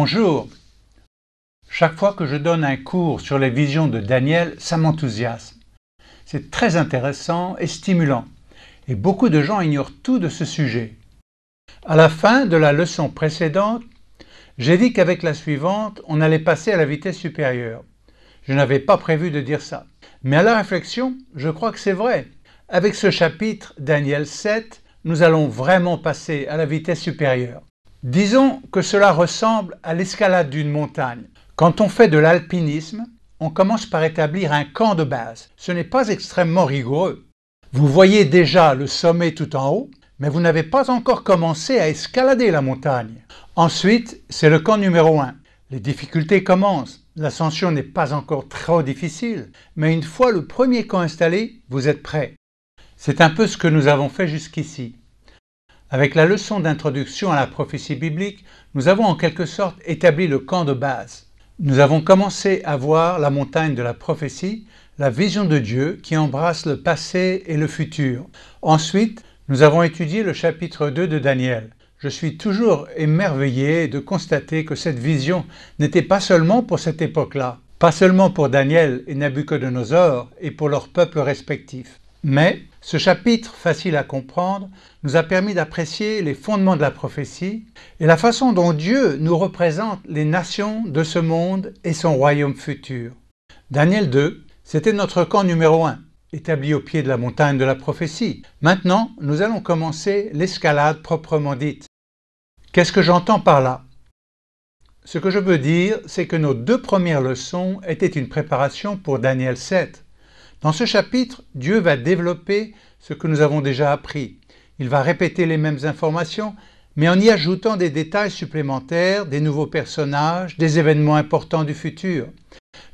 Bonjour. Chaque fois que je donne un cours sur les visions de Daniel, ça m'enthousiasme. C'est très intéressant et stimulant, et beaucoup de gens ignorent tout de ce sujet. À la fin de la leçon précédente, j'ai dit qu'avec la suivante, on allait passer à la vitesse supérieure. Je n'avais pas prévu de dire ça. Mais à la réflexion, je crois que c'est vrai. Avec ce chapitre, Daniel 7, nous allons vraiment passer à la vitesse supérieure. Disons que cela ressemble à l'escalade d'une montagne. Quand on fait de l'alpinisme, on commence par établir un camp de base. Ce n'est pas extrêmement rigoureux. Vous voyez déjà le sommet tout en haut, mais vous n'avez pas encore commencé à escalader la montagne. Ensuite, c'est le camp numéro 1. Les difficultés commencent. L'ascension n'est pas encore trop difficile, mais une fois le premier camp installé, vous êtes prêt. C'est un peu ce que nous avons fait jusqu'ici. Avec la leçon d'introduction à la prophétie biblique, nous avons en quelque sorte établi le camp de base. Nous avons commencé à voir la montagne de la prophétie, la vision de Dieu qui embrasse le passé et le futur. Ensuite, nous avons étudié le chapitre 2 de Daniel. Je suis toujours émerveillé de constater que cette vision n'était pas seulement pour cette époque-là, pas seulement pour Daniel et Nabuchodonosor et pour leurs peuples respectifs. Mais ce chapitre, facile à comprendre, nous a permis d'apprécier les fondements de la prophétie et la façon dont Dieu nous représente les nations de ce monde et son royaume futur. Daniel 2, c'était notre camp numéro 1, établi au pied de la montagne de la prophétie. Maintenant, nous allons commencer l'escalade proprement dite. Qu'est-ce que j'entends par là Ce que je veux dire, c'est que nos deux premières leçons étaient une préparation pour Daniel 7. Dans ce chapitre, Dieu va développer ce que nous avons déjà appris. Il va répéter les mêmes informations, mais en y ajoutant des détails supplémentaires, des nouveaux personnages, des événements importants du futur.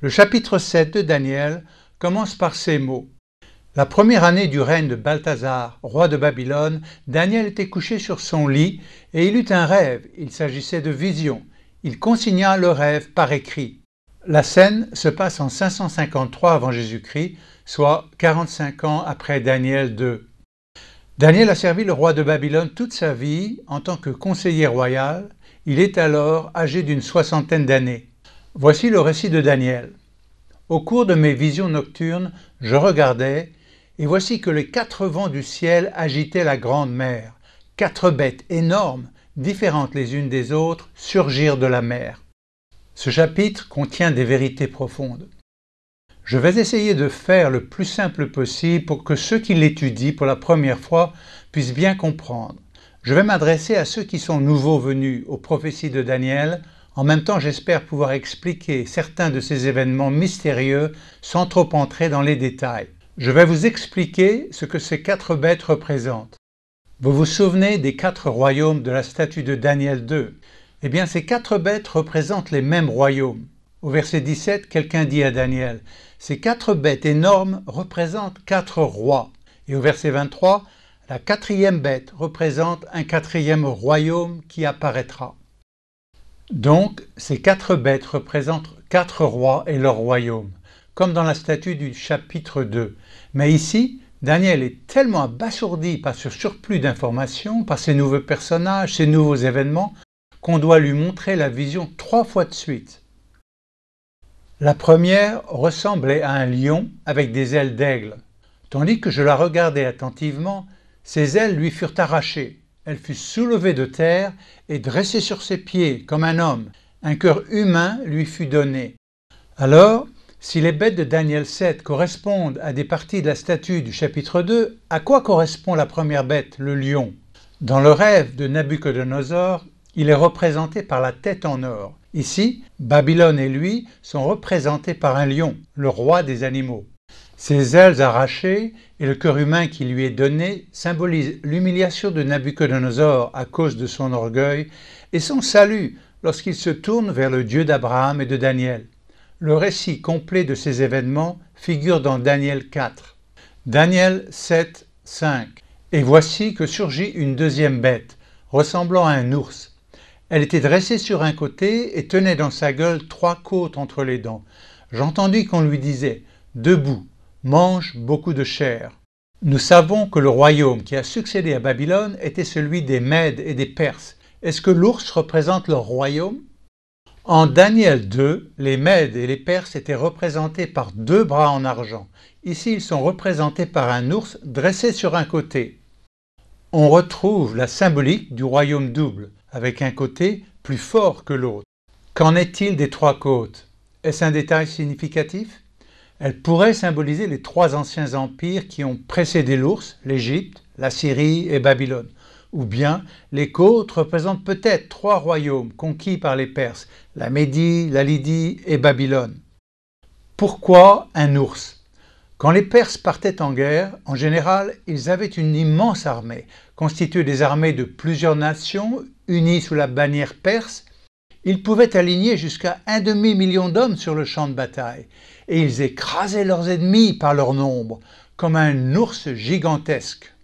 Le chapitre 7 de Daniel commence par ces mots. La première année du règne de Balthazar, roi de Babylone, Daniel était couché sur son lit et il eut un rêve. Il s'agissait de vision. Il consigna le rêve par écrit. La scène se passe en 553 avant Jésus-Christ, soit 45 ans après Daniel II. Daniel a servi le roi de Babylone toute sa vie en tant que conseiller royal. Il est alors âgé d'une soixantaine d'années. Voici le récit de Daniel. Au cours de mes visions nocturnes, je regardais, et voici que les quatre vents du ciel agitaient la grande mer. Quatre bêtes énormes, différentes les unes des autres, surgirent de la mer. Ce chapitre contient des vérités profondes. Je vais essayer de faire le plus simple possible pour que ceux qui l'étudient pour la première fois puissent bien comprendre. Je vais m'adresser à ceux qui sont nouveaux venus aux prophéties de Daniel. En même temps, j'espère pouvoir expliquer certains de ces événements mystérieux sans trop entrer dans les détails. Je vais vous expliquer ce que ces quatre bêtes représentent. Vous vous souvenez des quatre royaumes de la statue de Daniel 2 Eh bien, ces quatre bêtes représentent les mêmes royaumes. Au verset 17, quelqu'un dit à Daniel, Ces quatre bêtes énormes représentent quatre rois. Et au verset 23, la quatrième bête représente un quatrième royaume qui apparaîtra. Donc, ces quatre bêtes représentent quatre rois et leur royaume, comme dans la statue du chapitre 2. Mais ici, Daniel est tellement abasourdi par ce surplus d'informations, par ces nouveaux personnages, ces nouveaux événements, qu'on doit lui montrer la vision trois fois de suite. La première ressemblait à un lion avec des ailes d'aigle. Tandis que je la regardais attentivement, ses ailes lui furent arrachées. Elle fut soulevée de terre et dressée sur ses pieds comme un homme. Un cœur humain lui fut donné. Alors, si les bêtes de Daniel 7 correspondent à des parties de la statue du chapitre 2, à quoi correspond la première bête, le lion Dans le rêve de Nabuchodonosor, il est représenté par la tête en or. Ici, Babylone et lui sont représentés par un lion, le roi des animaux. Ses ailes arrachées et le cœur humain qui lui est donné symbolisent l'humiliation de Nabuchodonosor à cause de son orgueil et son salut lorsqu'il se tourne vers le Dieu d'Abraham et de Daniel. Le récit complet de ces événements figure dans Daniel 4. Daniel 7, 5. Et voici que surgit une deuxième bête, ressemblant à un ours, elle était dressée sur un côté et tenait dans sa gueule trois côtes entre les dents. J'entendis qu'on lui disait Debout, mange beaucoup de chair. Nous savons que le royaume qui a succédé à Babylone était celui des Mèdes et des Perses. Est-ce que l'ours représente leur royaume En Daniel 2, les Mèdes et les Perses étaient représentés par deux bras en argent. Ici, ils sont représentés par un ours dressé sur un côté. On retrouve la symbolique du royaume double avec un côté plus fort que l'autre. Qu'en est-il des trois côtes Est-ce un détail significatif Elles pourraient symboliser les trois anciens empires qui ont précédé l'ours, l'Égypte, la Syrie et Babylone. Ou bien les côtes représentent peut-être trois royaumes conquis par les Perses, la Médie, la Lydie et Babylone. Pourquoi un ours Quand les Perses partaient en guerre, en général, ils avaient une immense armée, constituée des armées de plusieurs nations unis sous la bannière perse, ils pouvaient aligner jusqu'à un demi-million d'hommes sur le champ de bataille, et ils écrasaient leurs ennemis par leur nombre, comme un ours gigantesque.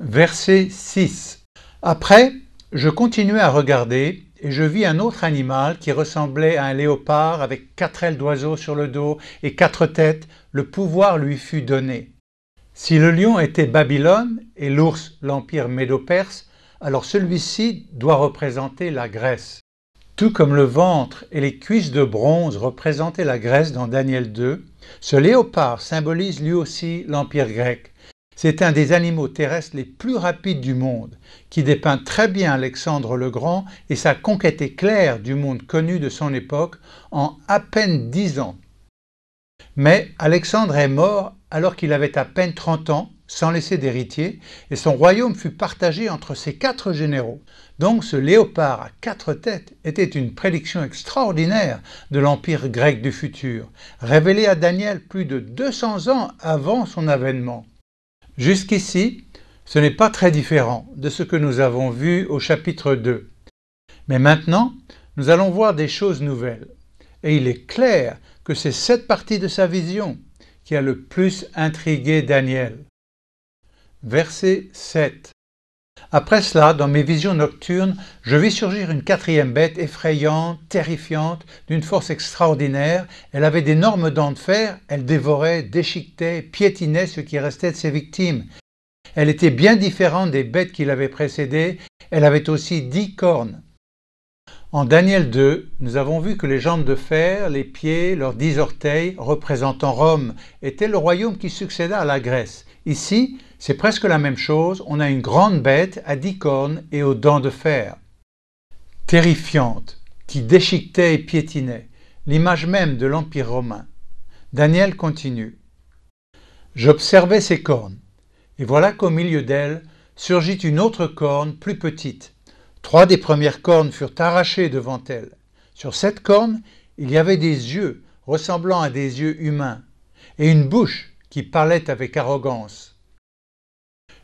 Verset 6. Après, je continuai à regarder, et je vis un autre animal qui ressemblait à un léopard avec quatre ailes d'oiseau sur le dos et quatre têtes, le pouvoir lui fut donné. Si le lion était Babylone et l'ours l'empire médo-perse, alors celui-ci doit représenter la Grèce. Tout comme le ventre et les cuisses de bronze représentaient la Grèce dans Daniel 2, ce léopard symbolise lui aussi l'Empire grec. C'est un des animaux terrestres les plus rapides du monde, qui dépeint très bien Alexandre le Grand et sa conquête éclair du monde connu de son époque en à peine dix ans. Mais Alexandre est mort alors qu'il avait à peine 30 ans sans laisser d'héritier, et son royaume fut partagé entre ses quatre généraux. Donc ce léopard à quatre têtes était une prédiction extraordinaire de l'empire grec du futur, révélée à Daniel plus de 200 ans avant son avènement. Jusqu'ici, ce n'est pas très différent de ce que nous avons vu au chapitre 2. Mais maintenant, nous allons voir des choses nouvelles. Et il est clair que c'est cette partie de sa vision qui a le plus intrigué Daniel. Verset 7. Après cela, dans mes visions nocturnes, je vis surgir une quatrième bête effrayante, terrifiante, d'une force extraordinaire. Elle avait d'énormes dents de fer, elle dévorait, déchiquetait, piétinait ce qui restait de ses victimes. Elle était bien différente des bêtes qui l'avaient précédée, elle avait aussi dix cornes. En Daniel 2, nous avons vu que les jambes de fer, les pieds, leurs dix orteils, représentant Rome, étaient le royaume qui succéda à la Grèce. Ici, c'est presque la même chose, on a une grande bête à dix cornes et aux dents de fer, terrifiante, qui déchiquetait et piétinait, l'image même de l'Empire romain. Daniel continue. J'observais ces cornes, et voilà qu'au milieu d'elles surgit une autre corne plus petite. Trois des premières cornes furent arrachées devant elle. Sur cette corne, il y avait des yeux ressemblant à des yeux humains, et une bouche qui parlait avec arrogance.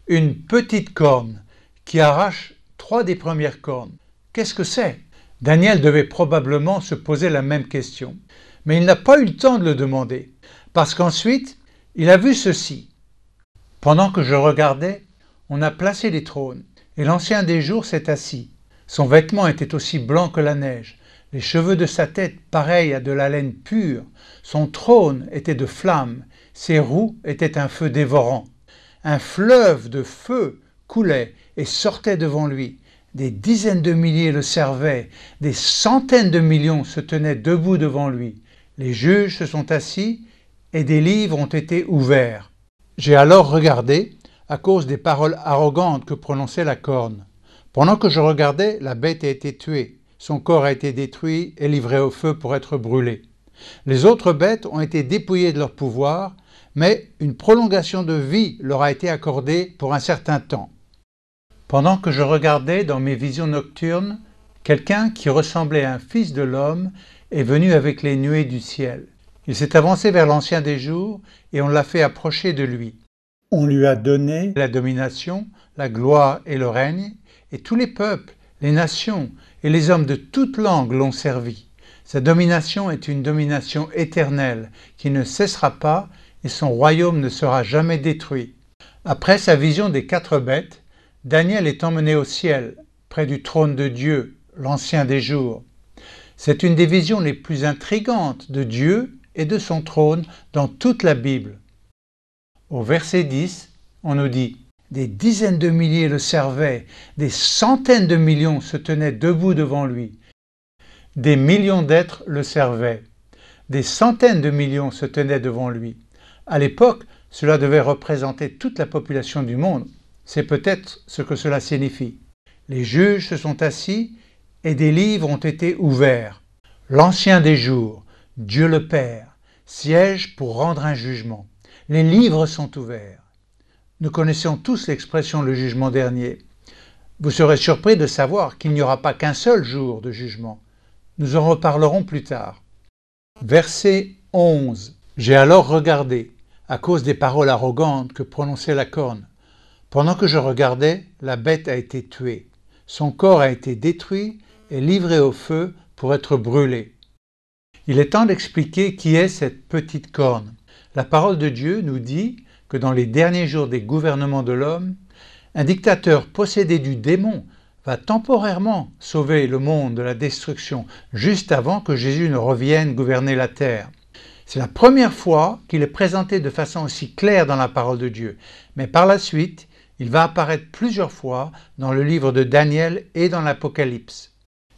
Une petite corne qui arrache trois des premières cornes. Qu'est-ce que c'est Daniel devait probablement se poser la même question, mais il n'a pas eu le temps de le demander, parce qu'ensuite, il a vu ceci. Pendant que je regardais, on a placé les trônes, et l'ancien des jours s'est assis. Son vêtement était aussi blanc que la neige, les cheveux de sa tête pareils à de la laine pure, son trône était de flammes, ses roues étaient un feu dévorant. Un fleuve de feu coulait et sortait devant lui. Des dizaines de milliers le servaient, des centaines de millions se tenaient debout devant lui. Les juges se sont assis et des livres ont été ouverts. J'ai alors regardé, à cause des paroles arrogantes que prononçait la corne. Pendant que je regardais, la bête a été tuée, son corps a été détruit et livré au feu pour être brûlé. Les autres bêtes ont été dépouillées de leur pouvoir mais une prolongation de vie leur a été accordée pour un certain temps. Pendant que je regardais dans mes visions nocturnes, quelqu'un qui ressemblait à un fils de l'homme est venu avec les nuées du ciel. Il s'est avancé vers l'ancien des jours et on l'a fait approcher de lui. On lui a donné la domination, la gloire et le règne, et tous les peuples, les nations et les hommes de toute langue l'ont servi. Sa domination est une domination éternelle qui ne cessera pas et son royaume ne sera jamais détruit. Après sa vision des quatre bêtes, Daniel est emmené au ciel, près du trône de Dieu, l'ancien des jours. C'est une des visions les plus intrigantes de Dieu et de son trône dans toute la Bible. Au verset 10, on nous dit Des dizaines de milliers le servaient, des centaines de millions se tenaient debout devant lui, des millions d'êtres le servaient, des centaines de millions se tenaient devant lui. À l'époque, cela devait représenter toute la population du monde. C'est peut-être ce que cela signifie. Les juges se sont assis et des livres ont été ouverts. L'Ancien des jours, Dieu le Père, siège pour rendre un jugement. Les livres sont ouverts. Nous connaissons tous l'expression le jugement dernier. Vous serez surpris de savoir qu'il n'y aura pas qu'un seul jour de jugement. Nous en reparlerons plus tard. Verset 11. J'ai alors regardé, à cause des paroles arrogantes que prononçait la corne. Pendant que je regardais, la bête a été tuée. Son corps a été détruit et livré au feu pour être brûlé. Il est temps d'expliquer qui est cette petite corne. La parole de Dieu nous dit que dans les derniers jours des gouvernements de l'homme, un dictateur possédé du démon va temporairement sauver le monde de la destruction juste avant que Jésus ne revienne gouverner la terre. C'est la première fois qu'il est présenté de façon aussi claire dans la parole de Dieu, mais par la suite, il va apparaître plusieurs fois dans le livre de Daniel et dans l'Apocalypse.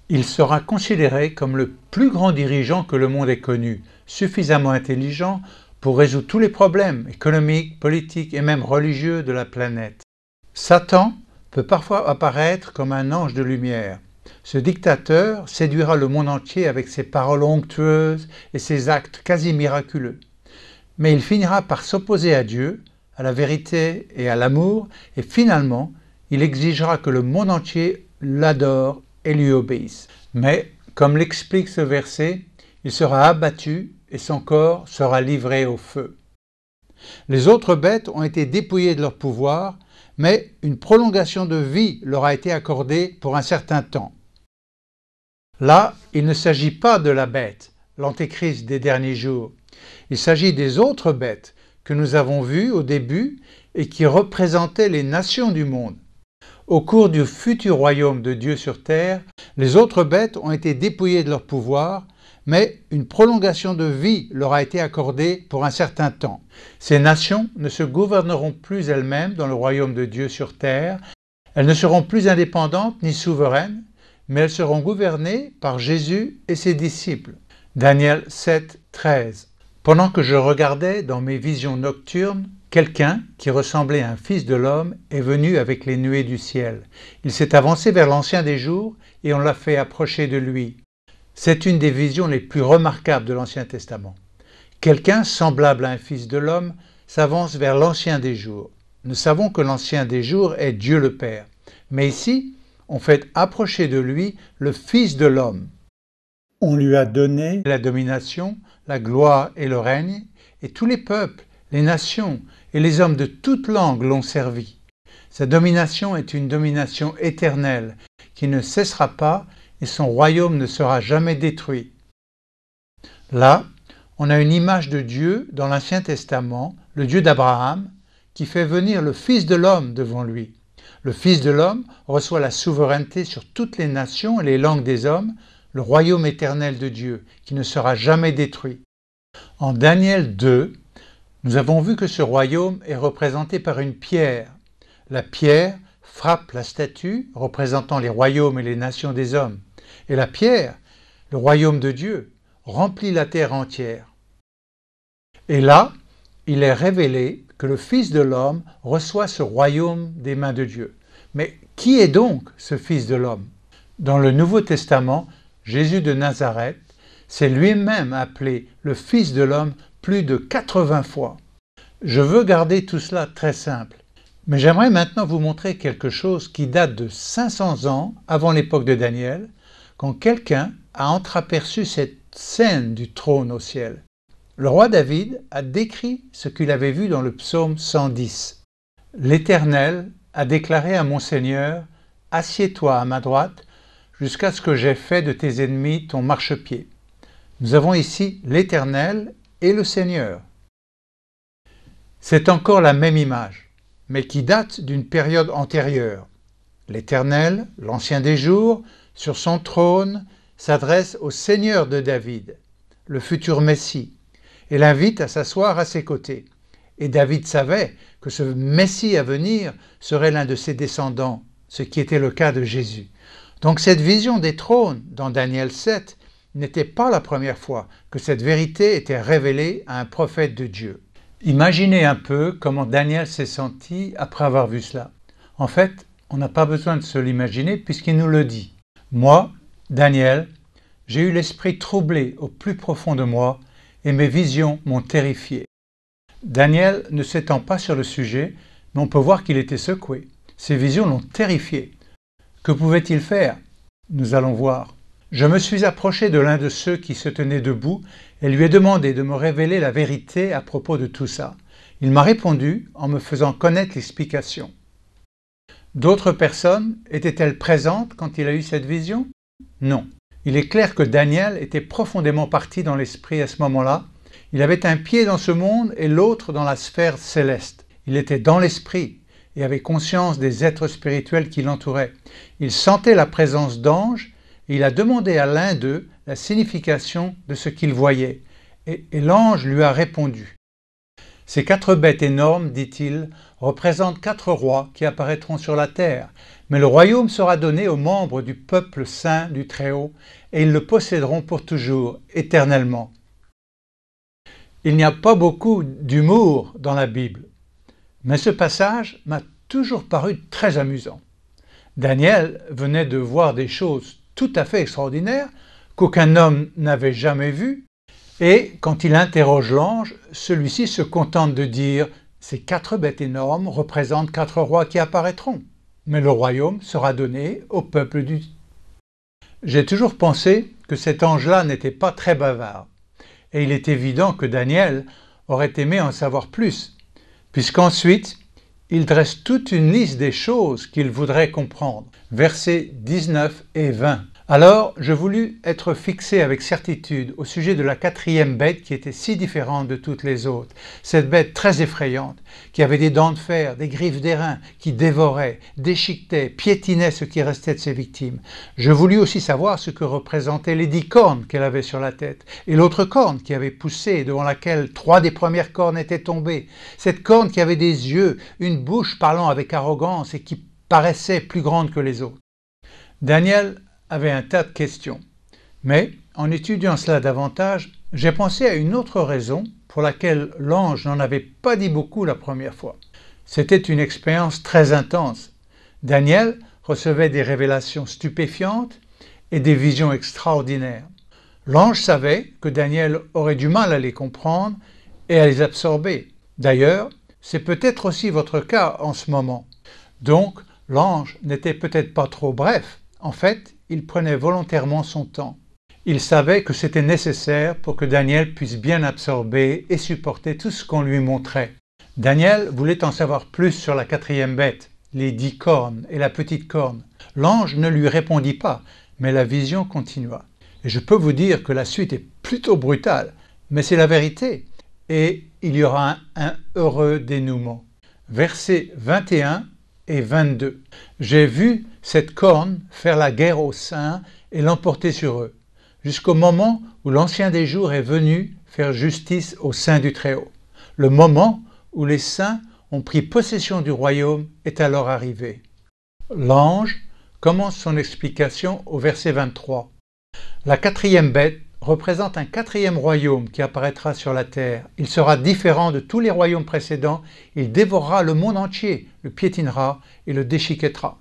Il sera considéré comme le plus grand dirigeant que le monde ait connu, suffisamment intelligent pour résoudre tous les problèmes économiques, politiques et même religieux de la planète. Satan peut parfois apparaître comme un ange de lumière, ce dictateur séduira le monde entier avec ses paroles onctueuses et ses actes quasi miraculeux. Mais il finira par s'opposer à Dieu, à la vérité et à l'amour, et finalement, il exigera que le monde entier l'adore et lui obéisse. Mais, comme l'explique ce verset, il sera abattu et son corps sera livré au feu. Les autres bêtes ont été dépouillées de leur pouvoir, mais une prolongation de vie leur a été accordée pour un certain temps. Là, il ne s'agit pas de la bête, l'antéchrist des derniers jours. Il s'agit des autres bêtes que nous avons vues au début et qui représentaient les nations du monde. Au cours du futur royaume de Dieu sur terre, les autres bêtes ont été dépouillées de leur pouvoir, mais une prolongation de vie leur a été accordée pour un certain temps. Ces nations ne se gouverneront plus elles-mêmes dans le royaume de Dieu sur terre, elles ne seront plus indépendantes ni souveraines, mais elles seront gouvernées par Jésus et ses disciples. Daniel 7, 13. Pendant que je regardais dans mes visions nocturnes, quelqu'un qui ressemblait à un fils de l'homme est venu avec les nuées du ciel. Il s'est avancé vers l'ancien des jours et on l'a fait approcher de lui. C'est une des visions les plus remarquables de l'Ancien Testament. Quelqu'un semblable à un fils de l'homme s'avance vers l'ancien des jours. Nous savons que l'ancien des jours est Dieu le Père. Mais ici, ont fait approcher de lui le Fils de l'homme. On lui a donné la domination, la gloire et le règne, et tous les peuples, les nations et les hommes de toute langue l'ont servi. Sa domination est une domination éternelle, qui ne cessera pas, et son royaume ne sera jamais détruit. Là, on a une image de Dieu dans l'Ancien Testament, le Dieu d'Abraham, qui fait venir le Fils de l'homme devant lui. Le Fils de l'homme reçoit la souveraineté sur toutes les nations et les langues des hommes, le royaume éternel de Dieu, qui ne sera jamais détruit. En Daniel 2, nous avons vu que ce royaume est représenté par une pierre. La pierre frappe la statue représentant les royaumes et les nations des hommes. Et la pierre, le royaume de Dieu, remplit la terre entière. Et là, il est révélé que le Fils de l'homme reçoit ce royaume des mains de Dieu. Mais qui est donc ce Fils de l'homme Dans le Nouveau Testament, Jésus de Nazareth s'est lui-même appelé le Fils de l'homme plus de 80 fois. Je veux garder tout cela très simple, mais j'aimerais maintenant vous montrer quelque chose qui date de 500 ans avant l'époque de Daniel, quand quelqu'un a entreaperçu cette scène du trône au ciel. Le roi David a décrit ce qu'il avait vu dans le psaume 110. L'Éternel a déclaré à mon Seigneur Assieds-toi à ma droite jusqu'à ce que j'aie fait de tes ennemis ton marchepied. Nous avons ici l'Éternel et le Seigneur. C'est encore la même image, mais qui date d'une période antérieure. L'Éternel, l'Ancien des jours, sur son trône, s'adresse au Seigneur de David, le futur Messie, et l'invite à s'asseoir à ses côtés. Et David savait que ce Messie à venir serait l'un de ses descendants, ce qui était le cas de Jésus. Donc cette vision des trônes dans Daniel 7 n'était pas la première fois que cette vérité était révélée à un prophète de Dieu. Imaginez un peu comment Daniel s'est senti après avoir vu cela. En fait, on n'a pas besoin de se l'imaginer puisqu'il nous le dit. Moi, Daniel, j'ai eu l'esprit troublé au plus profond de moi et mes visions m'ont terrifié. Daniel ne s'étend pas sur le sujet, mais on peut voir qu'il était secoué. Ses visions l'ont terrifié. Que pouvait-il faire Nous allons voir. Je me suis approché de l'un de ceux qui se tenaient debout et lui ai demandé de me révéler la vérité à propos de tout ça. Il m'a répondu en me faisant connaître l'explication. D'autres personnes étaient-elles présentes quand il a eu cette vision Non. Il est clair que Daniel était profondément parti dans l'esprit à ce moment-là il avait un pied dans ce monde et l'autre dans la sphère céleste. Il était dans l'esprit et avait conscience des êtres spirituels qui l'entouraient. Il sentait la présence d'anges et il a demandé à l'un d'eux la signification de ce qu'il voyait. Et, l'ange lui a répondu. Ces quatre bêtes énormes, dit-il, représentent quatre rois qui apparaîtront sur la terre, mais le royaume sera donné aux membres du peuple saint du Très-Haut, et ils le posséderont pour toujours, éternellement. Il n'y a pas beaucoup d'humour dans la Bible, mais ce passage m'a toujours paru très amusant. Daniel venait de voir des choses tout à fait extraordinaires qu'aucun homme n'avait jamais vues, et quand il interroge l'ange, celui-ci se contente de dire Ces quatre bêtes énormes représentent quatre rois qui apparaîtront, mais le royaume sera donné au peuple du. J'ai toujours pensé que cet ange-là n'était pas très bavard, et il est évident que Daniel aurait aimé en savoir plus, puisqu'ensuite, il dresse toute une liste des choses qu'il voudrait comprendre. Versets 19 et 20. Alors, je voulus être fixé avec certitude au sujet de la quatrième bête qui était si différente de toutes les autres, cette bête très effrayante, qui avait des dents de fer, des griffes d'airain, qui dévorait, déchiquetait, piétinait ce qui restait de ses victimes. Je voulus aussi savoir ce que représentaient les dix cornes qu'elle avait sur la tête, et l'autre corne qui avait poussé devant laquelle trois des premières cornes étaient tombées, cette corne qui avait des yeux, une bouche parlant avec arrogance et qui paraissait plus grande que les autres. Daniel avait un tas de questions. Mais, en étudiant cela davantage, j'ai pensé à une autre raison pour laquelle l'ange n'en avait pas dit beaucoup la première fois. C'était une expérience très intense. Daniel recevait des révélations stupéfiantes et des visions extraordinaires. L'ange savait que Daniel aurait du mal à les comprendre et à les absorber. D'ailleurs, c'est peut-être aussi votre cas en ce moment. Donc, l'ange n'était peut-être pas trop bref. En fait, il prenait volontairement son temps. Il savait que c'était nécessaire pour que Daniel puisse bien absorber et supporter tout ce qu'on lui montrait. Daniel voulait en savoir plus sur la quatrième bête, les dix cornes et la petite corne. L'ange ne lui répondit pas, mais la vision continua. Et je peux vous dire que la suite est plutôt brutale, mais c'est la vérité, et il y aura un, un heureux dénouement. Versets 21 et 22. J'ai vu cette corne faire la guerre aux saints et l'emporter sur eux, jusqu'au moment où l'Ancien des jours est venu faire justice aux saints du Très-Haut. Le moment où les saints ont pris possession du royaume est alors arrivé. L'ange commence son explication au verset 23. La quatrième bête représente un quatrième royaume qui apparaîtra sur la terre. Il sera différent de tous les royaumes précédents, il dévorera le monde entier, le piétinera et le déchiquetera.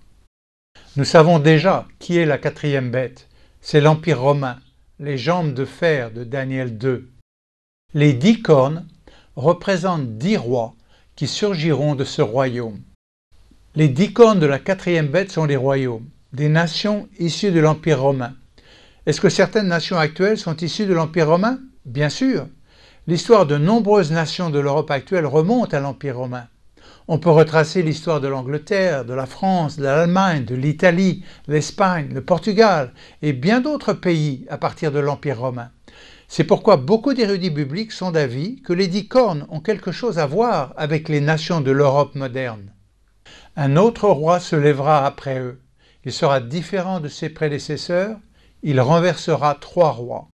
Nous savons déjà qui est la quatrième bête. C'est l'Empire romain, les jambes de fer de Daniel 2. Les dix cornes représentent dix rois qui surgiront de ce royaume. Les dix cornes de la quatrième bête sont les royaumes, des nations issues de l'Empire romain. Est-ce que certaines nations actuelles sont issues de l'Empire romain Bien sûr. L'histoire de nombreuses nations de l'Europe actuelle remonte à l'Empire romain. On peut retracer l'histoire de l'Angleterre, de la France, de l'Allemagne, de l'Italie, l'Espagne, le Portugal et bien d'autres pays à partir de l'Empire romain. C'est pourquoi beaucoup d'érudits publics sont d'avis que les dix cornes ont quelque chose à voir avec les nations de l'Europe moderne. Un autre roi se lèvera après eux. Il sera différent de ses prédécesseurs il renversera trois rois.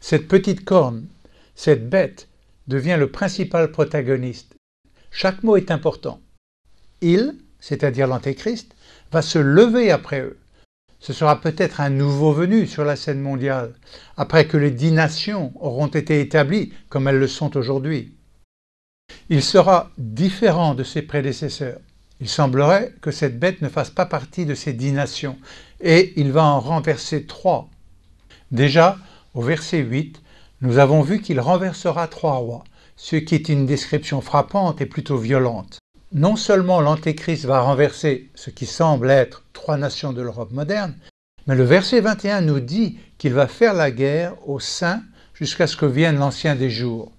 Cette petite corne, cette bête, devient le principal protagoniste. Chaque mot est important. Il, c'est-à-dire l'Antéchrist, va se lever après eux. Ce sera peut-être un nouveau venu sur la scène mondiale, après que les dix nations auront été établies comme elles le sont aujourd'hui. Il sera différent de ses prédécesseurs. Il semblerait que cette bête ne fasse pas partie de ces dix nations, et il va en renverser trois. Déjà, au verset 8, nous avons vu qu'il renversera trois rois, ce qui est une description frappante et plutôt violente. Non seulement l'Antéchrist va renverser ce qui semble être trois nations de l'Europe moderne, mais le verset 21 nous dit qu'il va faire la guerre aux saints jusqu'à ce que vienne l'ancien des jours.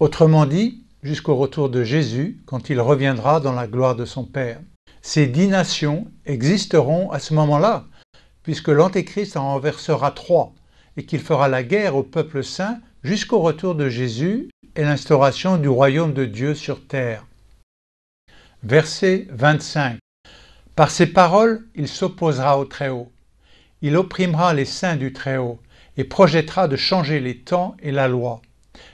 Autrement dit, jusqu'au retour de Jésus quand il reviendra dans la gloire de son Père. Ces dix nations existeront à ce moment-là, puisque l'Antéchrist en renversera trois, et qu'il fera la guerre au peuple saint jusqu'au retour de Jésus et l'instauration du royaume de Dieu sur terre. Verset 25. Par ses paroles, il s'opposera au Très-Haut. Il opprimera les saints du Très-Haut et projettera de changer les temps et la loi.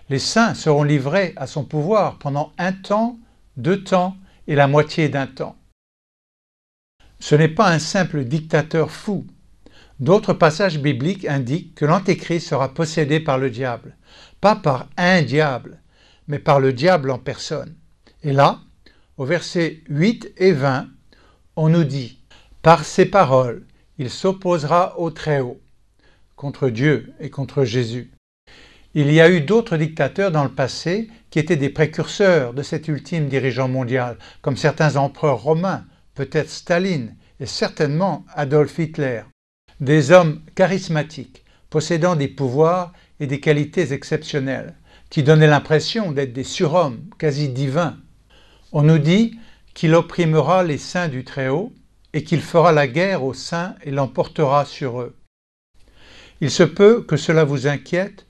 Les saints seront livrés à son pouvoir pendant un temps, deux temps et la moitié d'un temps. Ce n'est pas un simple dictateur fou. D'autres passages bibliques indiquent que l'Antéchrist sera possédé par le diable, pas par un diable, mais par le diable en personne. Et là, au verset 8 et 20, on nous dit Par ses paroles, il s'opposera au Très-Haut, contre Dieu et contre Jésus. Il y a eu d'autres dictateurs dans le passé qui étaient des précurseurs de cet ultime dirigeant mondial, comme certains empereurs romains, peut-être Staline et certainement Adolf Hitler. Des hommes charismatiques, possédant des pouvoirs et des qualités exceptionnelles, qui donnaient l'impression d'être des surhommes, quasi divins. On nous dit qu'il opprimera les saints du Très-Haut et qu'il fera la guerre aux saints et l'emportera sur eux. Il se peut que cela vous inquiète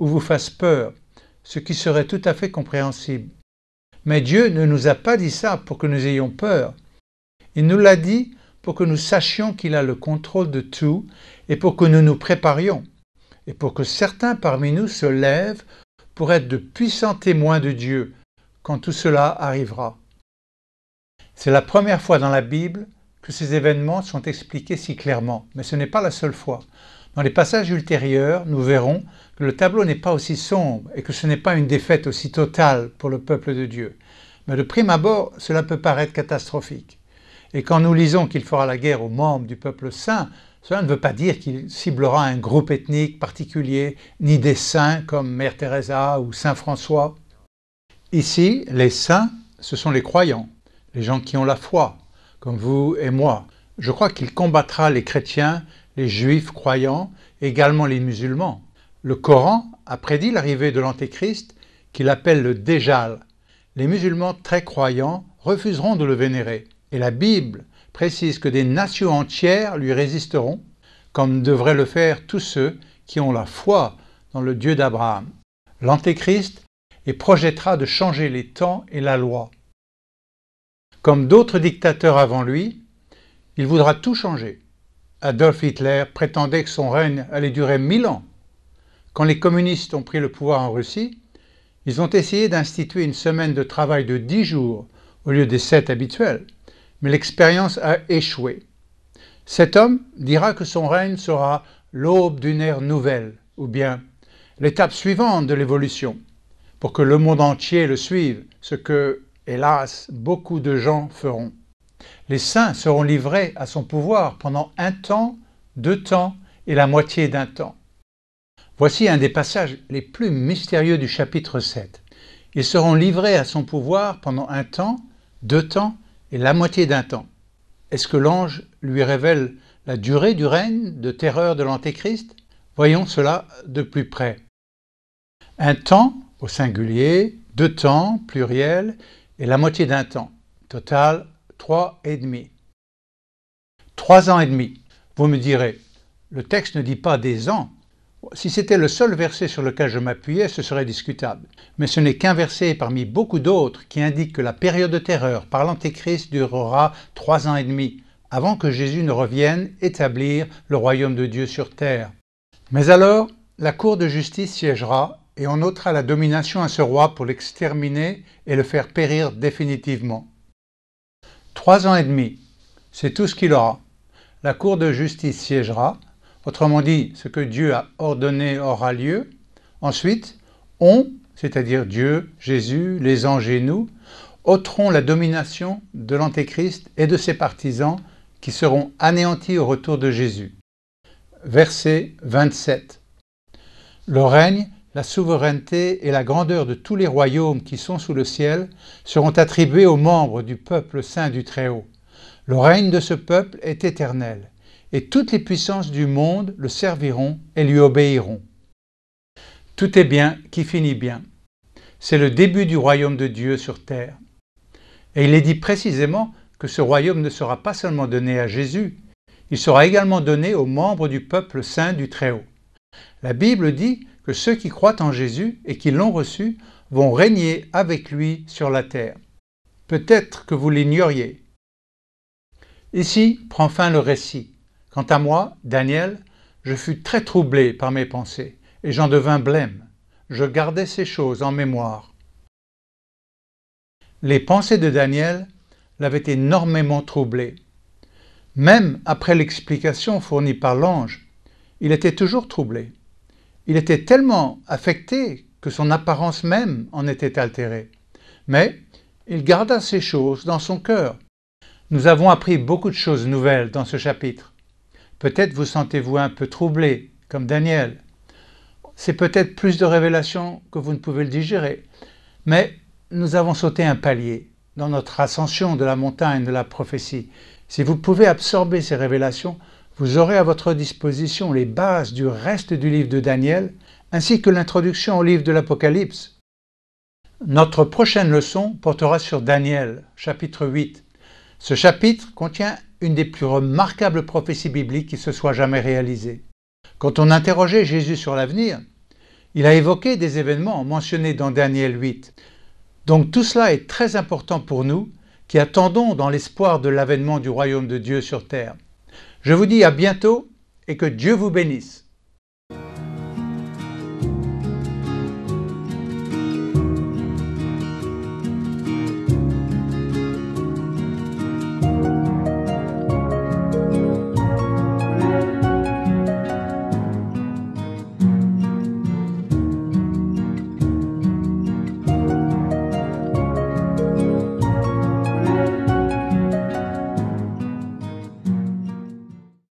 ou vous fasse peur, ce qui serait tout à fait compréhensible. Mais Dieu ne nous a pas dit ça pour que nous ayons peur. Il nous l'a dit pour que nous sachions qu'il a le contrôle de tout et pour que nous nous préparions, et pour que certains parmi nous se lèvent pour être de puissants témoins de Dieu quand tout cela arrivera. C'est la première fois dans la Bible que ces événements sont expliqués si clairement, mais ce n'est pas la seule fois. Dans les passages ultérieurs, nous verrons que le tableau n'est pas aussi sombre et que ce n'est pas une défaite aussi totale pour le peuple de Dieu. Mais de prime abord, cela peut paraître catastrophique. Et quand nous lisons qu'il fera la guerre aux membres du peuple saint, cela ne veut pas dire qu'il ciblera un groupe ethnique particulier, ni des saints comme Mère Teresa ou Saint François. Ici, les saints, ce sont les croyants, les gens qui ont la foi, comme vous et moi. Je crois qu'il combattra les chrétiens les juifs croyants, également les musulmans. Le Coran a prédit l'arrivée de l'Antéchrist qu'il appelle le Déjal. Les musulmans très croyants refuseront de le vénérer. Et la Bible précise que des nations entières lui résisteront, comme devraient le faire tous ceux qui ont la foi dans le Dieu d'Abraham. L'Antéchrist et projettera de changer les temps et la loi. Comme d'autres dictateurs avant lui, il voudra tout changer. Adolf Hitler prétendait que son règne allait durer mille ans. Quand les communistes ont pris le pouvoir en Russie, ils ont essayé d'instituer une semaine de travail de dix jours au lieu des sept habituels, mais l'expérience a échoué. Cet homme dira que son règne sera l'aube d'une ère nouvelle, ou bien l'étape suivante de l'évolution, pour que le monde entier le suive, ce que, hélas, beaucoup de gens feront. Les saints seront livrés à son pouvoir pendant un temps, deux temps et la moitié d'un temps. Voici un des passages les plus mystérieux du chapitre 7. Ils seront livrés à son pouvoir pendant un temps, deux temps et la moitié d'un temps. Est-ce que l'ange lui révèle la durée du règne de terreur de l'Antéchrist Voyons cela de plus près. Un temps au singulier, deux temps pluriel et la moitié d'un temps, total 3 et demi. 3 ans et demi. Vous me direz, le texte ne dit pas des ans. Si c'était le seul verset sur lequel je m'appuyais, ce serait discutable. Mais ce n'est qu'un verset parmi beaucoup d'autres qui indique que la période de terreur par l'Antéchrist durera trois ans et demi, avant que Jésus ne revienne établir le royaume de Dieu sur terre. Mais alors, la Cour de justice siégera et on ôtera la domination à ce roi pour l'exterminer et le faire périr définitivement. Trois ans et demi, c'est tout ce qu'il aura. La Cour de justice siégera, autrement dit, ce que Dieu a ordonné aura lieu. Ensuite, on, c'est-à-dire Dieu, Jésus, les anges et nous, ôteront la domination de l'Antéchrist et de ses partisans qui seront anéantis au retour de Jésus. Verset 27. Le règne la souveraineté et la grandeur de tous les royaumes qui sont sous le ciel seront attribués aux membres du peuple saint du Très-Haut. Le règne de ce peuple est éternel, et toutes les puissances du monde le serviront et lui obéiront. Tout est bien qui finit bien. C'est le début du royaume de Dieu sur terre. Et il est dit précisément que ce royaume ne sera pas seulement donné à Jésus, il sera également donné aux membres du peuple saint du Très-Haut. La Bible dit ceux qui croient en Jésus et qui l'ont reçu vont régner avec lui sur la terre. Peut-être que vous l'ignoriez. Ici prend fin le récit. Quant à moi, Daniel, je fus très troublé par mes pensées, et j'en devins blême. Je gardais ces choses en mémoire. Les pensées de Daniel l'avaient énormément troublé. Même après l'explication fournie par l'ange, il était toujours troublé. Il était tellement affecté que son apparence même en était altérée. Mais il garda ces choses dans son cœur. Nous avons appris beaucoup de choses nouvelles dans ce chapitre. Peut-être vous sentez-vous un peu troublé, comme Daniel. C'est peut-être plus de révélations que vous ne pouvez le digérer. Mais nous avons sauté un palier dans notre ascension de la montagne de la prophétie. Si vous pouvez absorber ces révélations, vous aurez à votre disposition les bases du reste du livre de Daniel, ainsi que l'introduction au livre de l'Apocalypse. Notre prochaine leçon portera sur Daniel, chapitre 8. Ce chapitre contient une des plus remarquables prophéties bibliques qui se soit jamais réalisée. Quand on interrogeait Jésus sur l'avenir, il a évoqué des événements mentionnés dans Daniel 8. Donc tout cela est très important pour nous qui attendons dans l'espoir de l'avènement du royaume de Dieu sur terre. Je vous dis à bientôt et que Dieu vous bénisse.